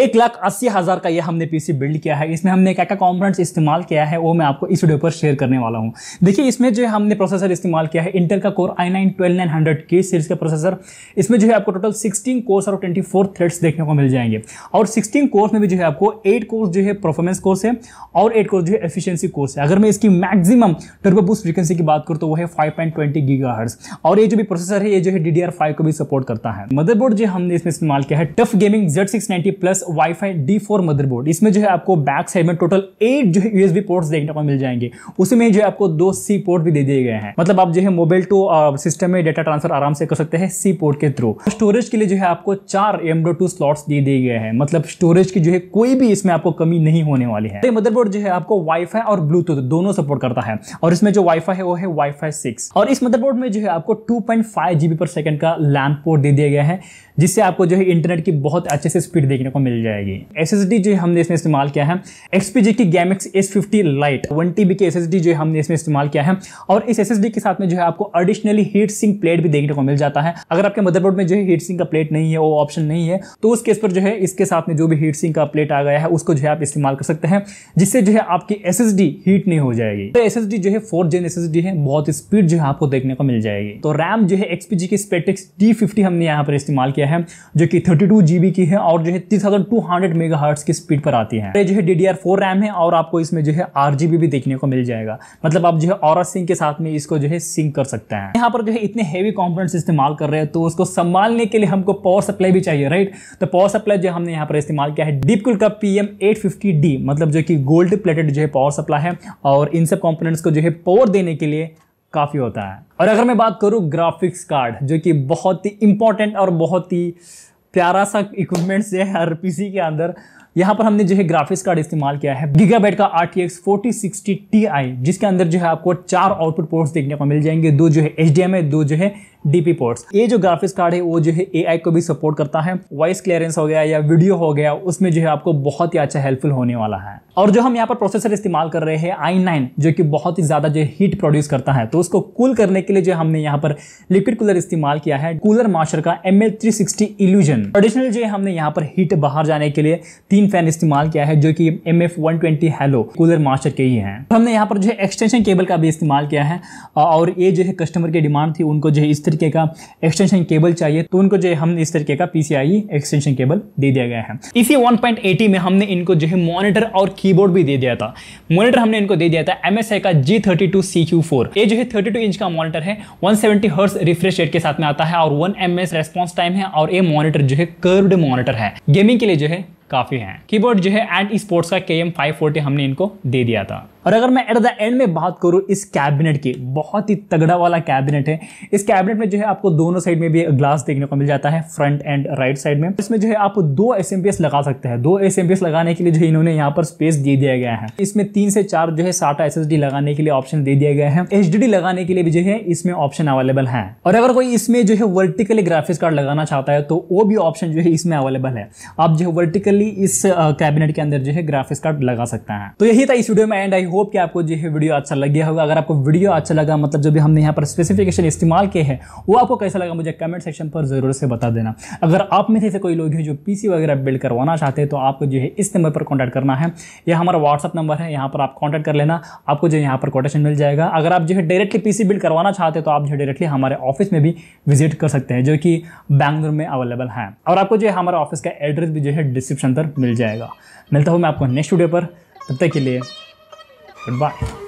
एक लाख अस्सी हज़ार का ये हमने पीसी बिल्ड किया है इसमें हमने क्या क्या कॉम्पोनेंट्स इस्तेमाल किया है वो मैं आपको इस वीडियो पर शेयर करने वाला हूँ देखिए इसमें जो हमने प्रोसेसर इस्तेमाल किया है इंटर का core i nine twelve nine hundred के सीरीज का प्रोसेसर इसमें जो है आपको टोटल सिक्सटीन कोर्स और ट्वेंटी फोर थ्रेड्स देखने को मिल जाएंगे और सिक्सटीन कोर्स में भी जो है आपको एट कोर्स जो है परफॉर्मेंस कोर्स है और एट कोर्स जो है एफिशियंसी कोर्स है अगर मैं इसकी मैक्सिमम टर्बो बूस्ट फ्रीक्वेंसी की बात करूँ तो वो है फाइव पॉइंट ट्वेंटी गीगाहर्ट्ज और ये जो भी प्रोसेसर है ये जो है डी डी आर फाइव को भी सपोर्ट करता है मदरबोर्ड जो हमने इसमें इस्तेमाल किया है TUF gaming Z six ninety plus WiFi D four motherboard इसमें जो है आपको बैक साइड में टोटल एट जो है यूएसबी पोर्ट्स देखने को मिल जाएंगे उसमें जो है आपको दो सी पोर्ट भी दे दिए गए हैं मतलब आप जो है मोबाइल टू सिस्टम में डेटा ट्रांसफर आराम से कर सकते हैं सी पोर्ट के थ्रू स्टोरेज के लिए जो है आपको चार एम डो टू स्लॉट्स दे दिए गए हैं मतलब स्टोरेज की जो है कोई भी इसमें आपको कमी नहीं होने वाली है मदरबोर्ड जो है आपको वाईफाई और ब्लूटूथ दोनों सपोर्ट करता है और इसमें जो वाईफाई है वो है वाईफाई सिक्स और इस मदरबोर्ड में जो है आपको two point five GB per second का लैम्प पोर्ट दे दिया गया है जिससे आपको जो है इंटरनेट की बहुत अच्छे से स्पीड देखने को मिल जाएगी एस जो हमने इसमें इस्तेमाल किया है एक्सपीजी की Gammix S fifty lite one TB बी की एस जो है हमने इसमें इस्तेमाल किया है और इस एस के साथ में जो है आपको अडिशनली हीट सिंक प्लेट भी देखने को मिल जाता है अगर आपके मदरबोर्ड में जो है हीट सिंक का प्लेट नहीं है वो ऑप्शन नहीं है तो उस केस पर जो है इसके साथ में जो भी हीट सिंक का प्लेट आ गया है उसको जो है आप इस्तेमाल कर सकते हैं जिससे जो है आपकी एस हीट नहीं हो जाएगी तो एस जो है फोर जेन एस है बहुत स्पीड जो है आपको देखने को मिल जाएगी तो रैम जो है एक्सपीजी की स्पेटिक्स डी हमने यहाँ पर इस्तेमाल किया गया है जो कि थर्टी टू जी की है और जो है three thousand two hundred mega hertz की स्पीड पर आती है जो है D D R four RAM है और आपको इसमें जो है आर जी बी भी देखने को मिल जाएगा मतलब आप जो है और सिंह के साथ में इसको जो है सिंक कर सकते हैं यहाँ पर जो है इतने हैवी कॉम्पोनेंट्स इस्तेमाल कर रहे हैं तो उसको संभालने के लिए हमको पावर सप्लाई भी चाहिए राइट तो पावर सप्लाई जो हमने यहाँ पर इस्तेमाल किया है डीपकुल का पी एम मतलब जो कि गोल्ड प्लेटेड जो है पावर सप्लाई है और इन सब कॉम्पोनेंट्स को जो है पावर देने के लिए काफ़ी होता है और अगर मैं बात करूँ ग्राफिक्स कार्ड जो कि बहुत ही इंपॉर्टेंट और बहुत ही प्यारा सा इक्विपमेंट्स है हर पी के अंदर यहाँ पर हमने जो है ग्राफिक्स कार्ड इस्तेमाल किया है गीगाबाइट का आर टी एक्स फोर्टी जिसके अंदर जो है आपको चार आउटपुट पोर्ट्स देखने को मिल जाएंगे दो जो है एच है दो जो है डीपी पोर्ट्स ये जो ग्राफिक्स कार्ड है वो जो है एआई को भी सपोर्ट करता है वॉइस क्लियरेंस हो गया या वीडियो हो गया उसमें जो है आपको बहुत ही अच्छा हेल्पफुल होने वाला है और जो हम यहाँ पर प्रोसेसर इस्तेमाल कर रहे हैं आई नाइन जो कि बहुत ही ज़्यादा जो हीट प्रोड्यूस करता है तो उसको कूल करने के लिए जो हमने यहाँ पर लिक्विड कूलर इस्तेमाल किया है कूलर मास्टर का M L three sixty Illusion additional जो है हमने यहाँ पर हीट बाहर जाने के लिए तीन फैन इस्तेमाल किया है जो कि M F one twenty halo Cooler Master के ही हैं हमने यहाँ पर जो है एक्सटेंशन केबल का भी इस्तेमाल किया है और ये जो है कस्टमर की डिमांड थी उनको जो है इस तरह तरीके का एक्सटेंशन केबल चाहिए तो उनको जो है हमने इस तरीके का पीसीआई एक्सटेंशन केबल दे दिया गया है इसी 1.80 में हमने इनको जो है मॉनिटर और कीबोर्ड भी दे दिया था मॉनिटर हमने इनको दे दिया था एम का G thirty two C Q four ये जो है थर्टी टू इंच का मॉनिटर है one seventy hertz refresh rate के साथ में आता है और one M S response time है और ये मॉनिटर जो है कर्व्ड मॉनिटर है गेमिंग के लिए जो है काफ़ी है कीबोर्ड जो है एंड स्पोर्ट्स का के एम फाइव फोर्टी हमने इनको दे दिया था और अगर मैं एट द एंड में बात करूँ इस कैबिनेट की बहुत ही तगड़ा वाला कैबिनेट है इस कैबिनेट में जो है आपको दोनों साइड में भी ग्लास देखने को मिल जाता है फ्रंट एंड राइट साइड में इसमें जो है आप दो एस लगा सकते हैं दो एस लगाने के लिए जो इन्होंने यहाँ पर स्पेस दे दिया गया है इसमें तीन से चार जो है साठ एस लगाने के लिए ऑप्शन दे दिया गया है एच लगाने के लिए भी जो है इसमें ऑप्शन अवेलेबल है और अगर कोई इसमें जो है वर्टिकली ग्राफिक्स कार्ड लगाना चाहता है तो वो भी ऑप्शन जो है इसमें अवेलेबल है आप जो है वर्टिकली इस कैबिनेट के अंदर जो है ग्राफिक्स कार्ड लगा सकते हैं तो यही था इस वीडियो में एंड आई होप कि आपको जो है वीडियो अच्छा लग गया होगा अगर आपको वीडियो अच्छा लगा मतलब जो भी हमने यहाँ पर स्पेसिफिकेशन इस्तेमाल किए हैं वो आपको कैसा लगा मुझे कमेंट सेक्शन पर ज़रूर से बता देना अगर आप में से कोई लोग हैं जो पीसी वगैरह बिल्ड करवाना चाहते हैं तो आपको जो है इस नंबर पर कॉन्टैक्ट करना है यह हमारा व्हाट्सअप नंबर है यहाँ पर आप कॉन्टैक्ट कर लेना आपको जो यहाँ पर कोटेशन मिल जाएगा अगर आप जो है डायरेक्टली पी बिल्ड करवाना चाहते हैं तो आप जो डायरेक्टली हमारे ऑफिस में भी विजिट कर सकते हैं जो कि बैंगलोर में अवेलेबल है और आपको जो है हमारे ऑफिस का एड्रेस भी जो है डिस्क्रिप्शन पर मिल जाएगा मिलता हूँ मैं आपको नेक्स्ट वीडियो पर तब तक के लिए Goodbye.